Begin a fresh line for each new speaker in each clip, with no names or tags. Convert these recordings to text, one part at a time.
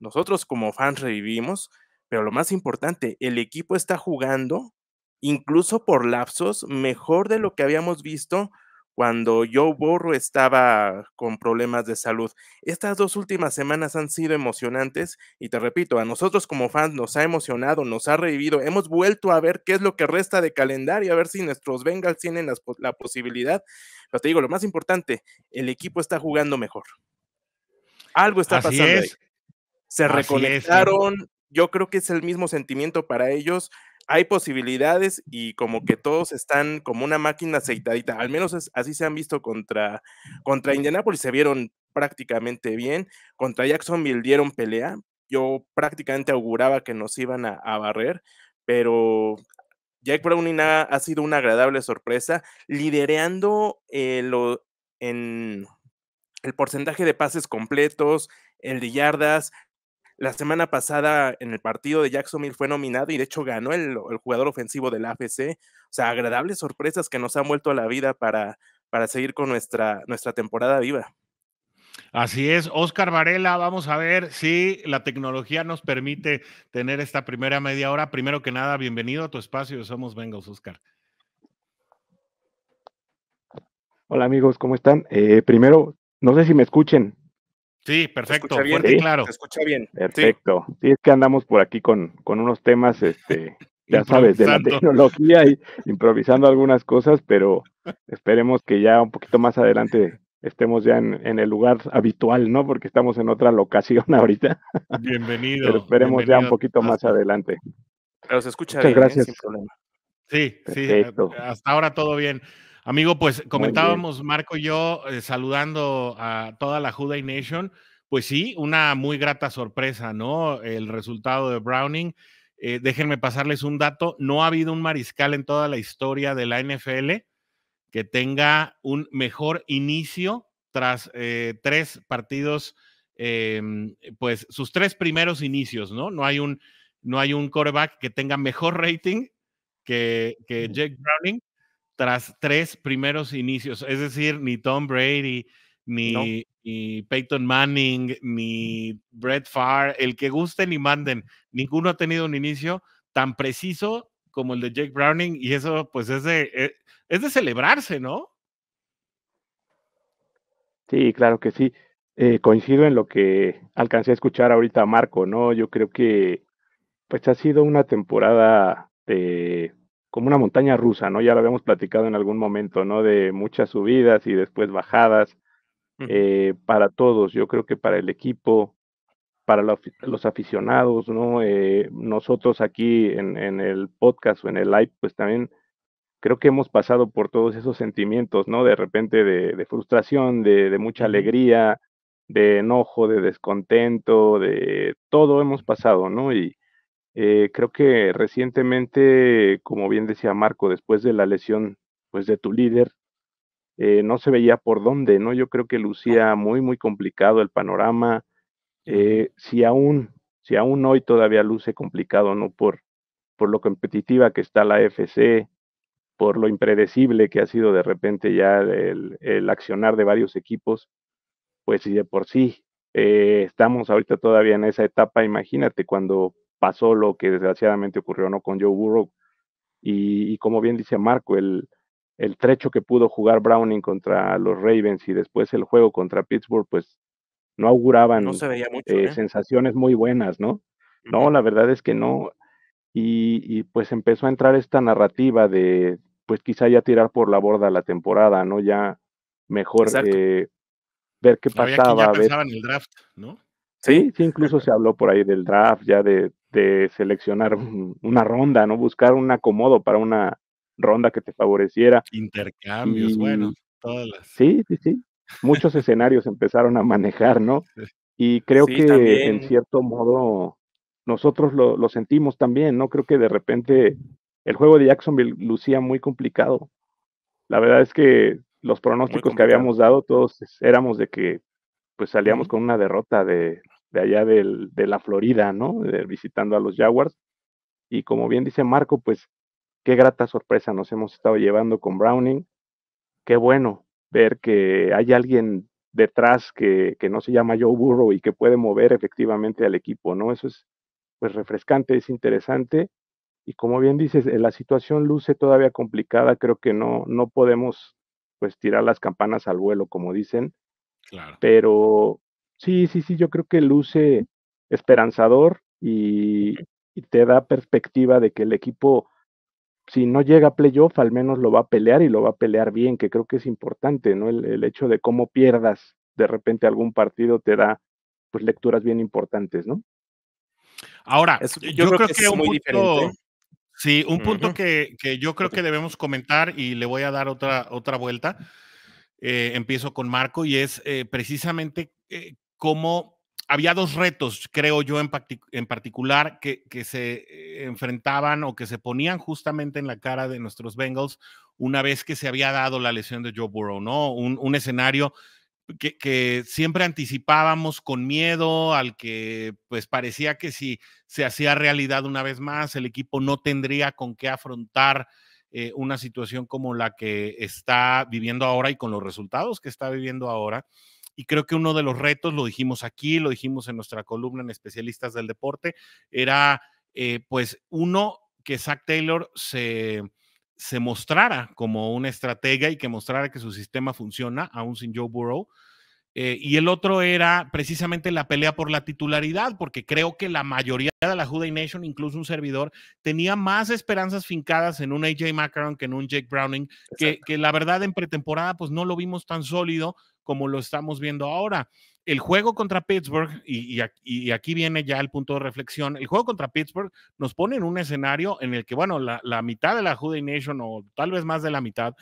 Nosotros como fans revivimos, pero lo más importante, el equipo está jugando, incluso por lapsos, mejor de lo que habíamos visto cuando Joe Borro estaba con problemas de salud. Estas dos últimas semanas han sido emocionantes y te repito, a nosotros como fans nos ha emocionado, nos ha revivido, hemos vuelto a ver qué es lo que resta de calendario, a ver si nuestros Bengals tienen la, posibilidad. Pero te digo, lo más importante, el equipo está jugando mejor. Algo está pasando
se reconectaron.
Yo creo que es el mismo sentimiento para ellos. Hay posibilidades y como que todos están como una máquina aceitadita. Al menos así se han visto contra, contra Indianapolis. Se vieron prácticamente bien. Contra Jacksonville dieron pelea. Yo prácticamente auguraba que nos iban a, barrer, pero Jack Browning ha, ha, sido una agradable sorpresa, liderando eh, lo, en el porcentaje de pases completos, el de yardas, la semana pasada en el partido de Jacksonville fue nominado y de hecho ganó el, jugador ofensivo del AFC. O sea, agradables sorpresas que nos han vuelto a la vida para, para seguir con nuestra, nuestra temporada viva.
Así es, Oscar Varela, vamos a ver si la tecnología nos permite tener esta primera media hora. Primero que nada, bienvenido a tu espacio, somos Bengals, Oscar.
Hola amigos, ¿cómo están? Eh, primero, no sé si me escuchen, Sí, perfecto, ¿Se claro. Se escucha bien. Perfecto. Sí. es que andamos por aquí con, con unos temas, este, ya sabes, de la tecnología y improvisando algunas cosas, pero esperemos que ya un poquito más adelante estemos ya en, el lugar habitual, ¿no? Porque estamos en otra locación ahorita. Bienvenido. Pero esperemos ya un poquito más adelante. Pero se escucha Muchas ¿eh? gracias. Sí, sí, hasta
ahora todo bien.
Amigo, pues comentábamos
Marco y yo eh, saludando a toda la Juday Nation. Pues sí, una muy grata sorpresa, ¿no? El resultado de Browning. Eh, déjenme pasarles un dato. No ha habido un mariscal en toda la historia de la NFL que tenga un mejor inicio tras eh, tres partidos, em, pues sus tres primeros inicios, ¿no? No hay un, no hay un quarterback que tenga mejor rating que, que Jake Browning tras tres primeros inicios. Es decir, ni Tom Brady, ni, Peyton Manning, ni Brett Farr, el que gusten y manden, ninguno ha tenido un inicio tan preciso como el de Jake Browning y eso pues es de, eh, es de celebrarse, ¿no?
Sí, claro que sí. Eh, coincido en lo que alcancé a escuchar ahorita Marco, ¿no? Yo creo que pues ha sido una temporada de como una montaña rusa, ¿no? Ya lo habíamos platicado en algún momento, ¿no? De muchas subidas y después bajadas. Eh, para todos, yo creo que para el equipo, para los aficionados, ¿no? Eh, nosotros aquí en, el podcast o en el live, pues también creo que hemos pasado por todos esos sentimientos, ¿no? De repente de, frustración, de, de mucha alegría, de enojo, de descontento, de todo hemos pasado, ¿no? Y, eh, creo que recientemente, como bien decía Marco, después de la lesión pues, de tu líder, eh, no se veía por dónde, ¿no? Yo creo que lucía muy, muy complicado el panorama. Eh, si aún, si aún hoy todavía luce complicado, ¿no? Por, por lo competitiva que está la FC, por lo impredecible que ha sido de repente ya el, accionar de varios equipos, pues si de por sí estamos ahorita todavía en esa etapa, imagínate cuando pasó lo que desgraciadamente ocurrió ¿no? con Joe Burrow. Y, como bien dice Marco, el, trecho que pudo jugar Browning contra los Ravens y después el juego contra Pittsburgh, pues no auguraban
eh, ¿eh?
sensaciones muy buenas, ¿no? No, la verdad es que no. Y, y, pues empezó a entrar esta narrativa de, pues quizá ya tirar por la borda la temporada, ¿no? Ya mejor de eh, ver qué pasaba. Ya ver... en el draft, ¿no? Sí, sí, incluso se habló por ahí del draft, ya de de seleccionar una ronda, ¿no? Buscar un acomodo para una ronda que te favoreciera. Intercambios, bueno, todas las... Sí, sí, sí. Muchos escenarios empezaron a manejar, ¿no? Y creo que en cierto modo nosotros lo, sentimos también, ¿no? Creo que de repente el juego de Jacksonville lucía muy complicado. La verdad es que los pronósticos que habíamos dado todos éramos de que pues salíamos con una derrota de de allá de la Florida, ¿no? visitando a los Jaguars. Y como bien dice Marco, pues qué grata sorpresa nos hemos estado llevando con Browning. Qué bueno ver que hay alguien detrás que, no se llama Joe Burrow y que puede mover efectivamente al equipo, ¿no? Eso es pues refrescante, es interesante. Y como bien dices, eh, la situación luce todavía complicada, creo que no, no podemos pues tirar las campanas al vuelo, como dicen. Claro. Pero, Sí, sí, sí, yo creo que luce esperanzador y, te da perspectiva de que el equipo, si no llega a playoff, al menos lo va a pelear y lo va a pelear bien, que creo que es importante, ¿no? El, hecho de cómo pierdas de repente algún partido te da pues lecturas bien importantes, ¿no?
Ahora, yo, creo, que, un punto, Sí, un punto que, yo creo que debemos comentar y le voy a dar otra, otra vuelta. Eh, empiezo con Marco y es eh, precisamente eh, como había dos retos, creo yo, en, particular, que, se eh, enfrentaban o que se ponían justamente en la cara de nuestros Bengals una vez que se había dado la lesión de Joe Burrow, ¿no? Un, escenario que, siempre anticipábamos con miedo, al que pues parecía que si se hacía realidad una vez más, el equipo no tendría con qué afrontar eh, una situación como la que está viviendo ahora y con los resultados que está viviendo ahora y creo que uno de los retos, lo dijimos aquí, lo dijimos en nuestra columna en especialistas del deporte, era eh, pues uno, que Zach Taylor se, se mostrara como una estratega y que mostrara que su sistema funciona, aún sin Joe Burrow, eh, y el otro era precisamente la pelea por la titularidad, porque creo que la mayoría de la Judah Nation, incluso un servidor, tenía más esperanzas fincadas en un AJ Macron que en un Jake Browning, que, la verdad en pretemporada pues no lo vimos tan sólido como lo estamos viendo ahora. El juego contra Pittsburgh, y, aquí viene ya el punto de reflexión, el juego contra Pittsburgh nos pone en un escenario en el que, bueno, la, mitad de la Judah Nation, o tal vez más de la mitad,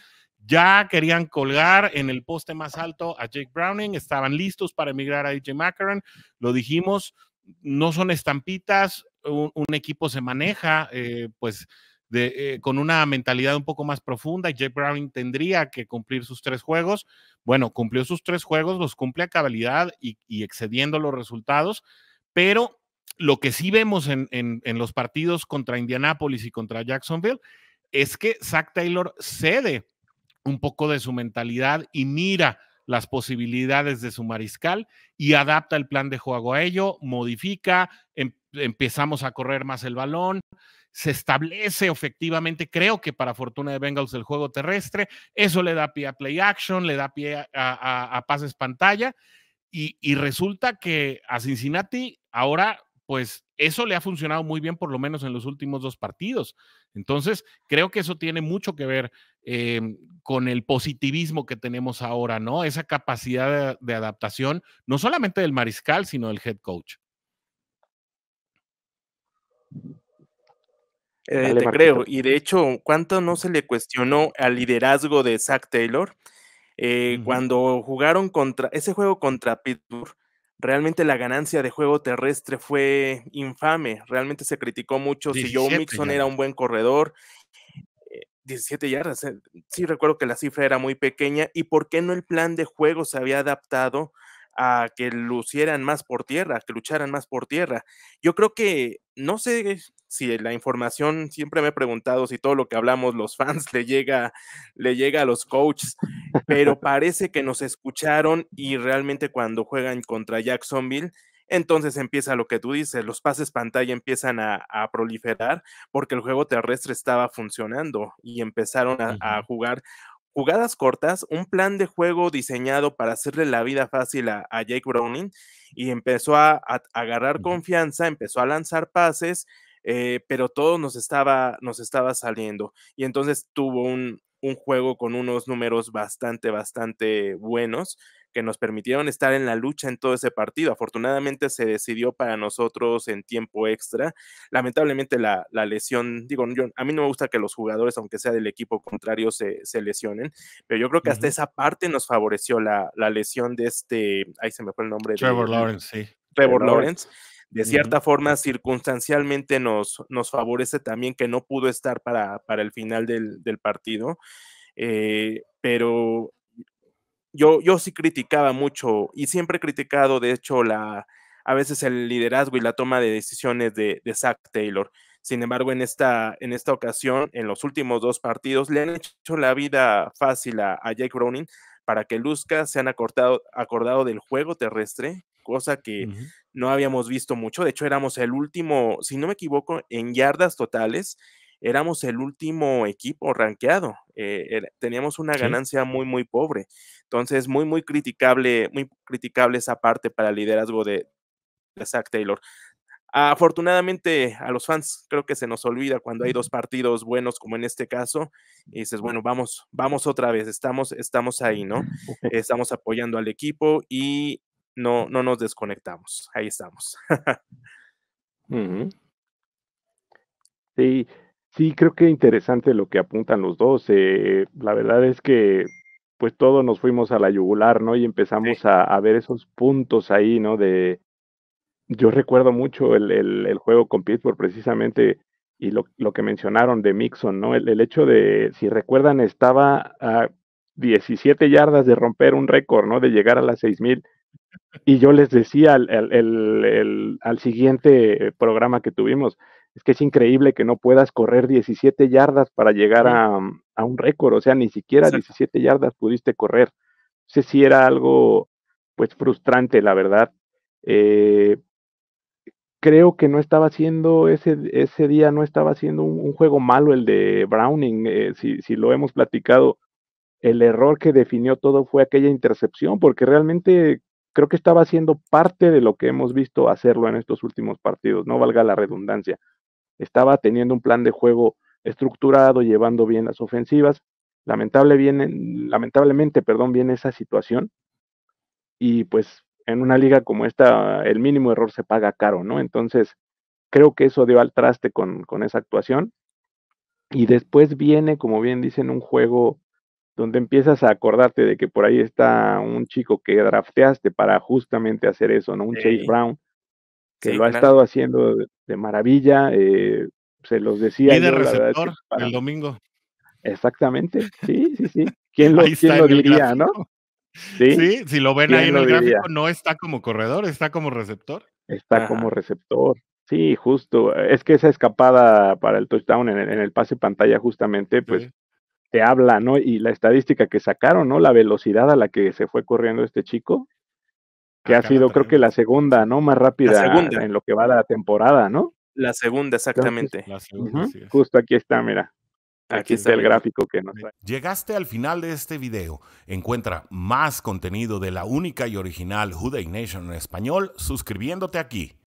ya querían colgar en el poste más alto a Jake Browning, estaban listos para emigrar a AJ McCarron, lo dijimos, no son estampitas, un, equipo se maneja, eh, pues de, eh, con una mentalidad un poco más profunda. Jake Browning tendría que cumplir sus tres juegos. Bueno, cumplió sus tres juegos, los cumple a cabalidad y, excediendo los resultados, pero lo que sí vemos en, en los partidos contra Indianápolis y contra Jacksonville es que Zach Taylor cede un poco de su mentalidad y mira las posibilidades de su mariscal y adapta el plan de juego a ello, modifica, em, empezamos a correr más el balón, se establece efectivamente, creo que para fortuna de Bengals, el juego terrestre, eso le da pie a play action, le da pie a, pases pantalla y resulta que a Cincinnati ahora pues eso le ha funcionado muy bien, por lo menos en los últimos dos partidos. Entonces, creo que eso tiene mucho que ver Em, con el positivismo que tenemos ahora, ¿no? Esa capacidad de, adaptación, no solamente del mariscal, sino del head coach.
Eh, te creo, y de hecho, ¿cuánto no se le cuestionó al liderazgo de Zach Taylor? Eh, cuando jugaron contra ese juego contra Pittsburgh, realmente la ganancia de juego terrestre fue infame. Realmente se criticó mucho si Joe Mixon era un buen corredor, 17 yardas. Eh, sí recuerdo que la cifra era muy pequeña y por qué no el plan de juego se había adaptado a que lucieran más por tierra, que lucharan más por tierra. Yo creo que, no sé si la información, siempre me he preguntado si todo lo que hablamos los fans le llega, le llega a los coaches, pero parece que nos escucharon y realmente cuando juegan contra Jacksonville, entonces empieza lo que tú dices, los pases pantalla empiezan a, proliferar porque el juego terrestre estaba funcionando y empezaron a, jugar jugadas cortas, un plan de juego diseñado para hacerle la vida fácil a, Jake Browning y empezó a, agarrar confianza, empezó a lanzar pases, eh, pero todo nos estaba, nos estaba saliendo. Y entonces tuvo un juego con unos números bastante, bastante buenos que nos permitieron estar en la lucha en todo ese partido. Afortunadamente se decidió para nosotros en tiempo extra. Lamentablemente la, lesión, digo, a mí no me gusta que los jugadores, aunque sea del equipo contrario, se, lesionen, pero yo creo que hasta esa parte nos favoreció la, lesión de este, ahí se me fue el nombre. Trevor Lawrence, sí. Trevor, Lawrence. de cierta forma, circunstancialmente nos, nos favorece también que no pudo estar para, el final del, partido. Eh, pero yo, yo sí criticaba mucho y siempre he criticado, de hecho, la, a veces el liderazgo y la toma de decisiones de, Zach Taylor. Sin embargo, en esta, en esta ocasión, en los últimos dos partidos, le han hecho la vida fácil a, Jake Browning para que luzca, se han acordado, acordado del juego terrestre, cosa que no habíamos visto mucho. De hecho, éramos el último, si no me equivoco, en yardas totales, éramos el último equipo rankeado. Eh, teníamos una ganancia muy, muy pobre. Entonces, muy, muy criticable, muy criticable esa parte para el liderazgo de, Zach Taylor. Afortunadamente a los fans creo que se nos olvida cuando hay dos partidos buenos como en este caso y dices, bueno, vamos, vamos otra vez, estamos, estamos ahí, ¿no? Estamos apoyando al equipo y no, no nos desconectamos, ahí estamos.
sí, sí, creo que interesante lo que apuntan los dos. Eh, la verdad es que pues todos nos fuimos a la yugular, ¿no? Y empezamos a, ver esos puntos ahí, ¿no? De, yo recuerdo mucho el, el, juego con Pittsburgh precisamente y lo, lo, que mencionaron de Mixon, ¿no? El, hecho de, si recuerdan, estaba a 17 yardas de romper un récord, ¿no? De llegar a las 6000. Y yo les decía al siguiente eh, programa que tuvimos, es que es increíble que no puedas correr 17 yardas para llegar mm, a, un récord, o sea, ni siquiera 17 yardas pudiste correr. No sé si era algo, pues, frustrante, la verdad. Eh, creo que no estaba haciendo, ese, ese día no estaba siendo un, juego malo el de Browning, eh, si, si lo hemos platicado. El error que definió todo fue aquella intercepción, porque realmente creo que estaba haciendo parte de lo que hemos visto hacerlo en estos últimos partidos, no valga la redundancia estaba teniendo un plan de juego estructurado, llevando bien las ofensivas. lamentablemente, perdón, viene esa situación. Y pues en una liga como esta, el mínimo error se paga caro, ¿no? Entonces, creo que eso dio al traste con, esa actuación. Y después viene, como bien dicen, un juego donde empiezas a acordarte de que por ahí está un chico que drafteaste para justamente hacer eso, ¿no? Un Chase Brown que lo ha estado haciendo de maravilla. Eh, se los decía. Y de receptor
el domingo.
Exactamente, sí, sí, sí. ¿Quién lo, diría, no? ¿Sí? ¿Sí? si lo ven ahí en el gráfico,
no está como corredor, está como receptor.
Está como receptor, sí, justo. Eh, es que esa escapada para el touchdown en el, en el pase pantalla, justamente, pues te habla, ¿no? Y la estadística que sacaron, ¿no? La velocidad a la que se fue corriendo este chico, que ha sido creo que la segunda, ¿no? Más rápida en lo que va la temporada, ¿no?
La segunda, exactamente.
Justo aquí está, mira. Aquí, está, el gráfico que nos
Llegaste al final de este video. Encuentra más contenido de la única y original huday Nation en español suscribiéndote aquí.